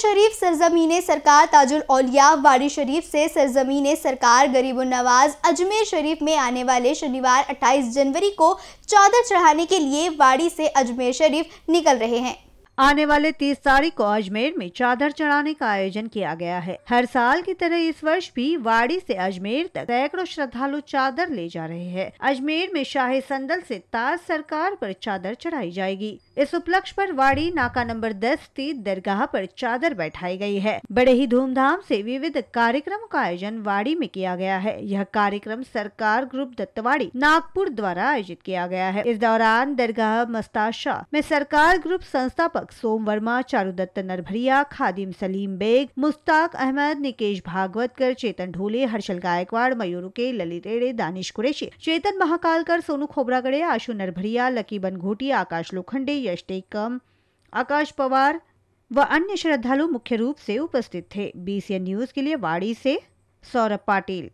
शरीफ सरजमीन सरकार ताजुल औलिया वाड़ी शरीफ से सरजमीन सरकार गरीब नवाज अजमेर शरीफ में आने वाले शनिवार 28 जनवरी को चादर चढ़ाने के लिए वाड़ी से अजमेर शरीफ निकल रहे हैं आने वाले 30 तारीख को अजमेर में चादर चढ़ाने का आयोजन किया गया है हर साल की तरह इस वर्ष भी वाड़ी से अजमेर तक सैकड़ों श्रद्धालु चादर ले जा रहे हैं अजमेर में शाही संदल से ताज सरकार पर चादर चढ़ाई जाएगी इस उपलक्ष्य पर वाड़ी नाका नंबर 10 स्थित दरगाह पर चादर बैठाई गई है बड़े ही धूमधाम से विविध कार्यक्रमों का आयोजन वाड़ी में किया गया है यह कार्यक्रम सरकार ग्रुप दत्तवाड़ी नागपुर द्वारा आयोजित किया गया है इस दौरान दरगाह मस्ताशाह में सरकार ग्रुप संस्थापक दीपक सोम वर्मा दत्त नरभरिया खादिम सलीम बेग मुस्ताक अहमद निकेश भागवतकर चेतन ढोले हर्षल गायकवाड़ मयूर के ललित रेड़े दानिश कुरेशी चेतन महाकालकर सोनू खोबरागड़े आशु नरभरिया लकी बनघोटी आकाश लोखंडे यश टेकम आकाश पवार व अन्य श्रद्धालु मुख्य रूप से उपस्थित थे बीसीएन न्यूज के लिए वाड़ी से सौरभ पाटिल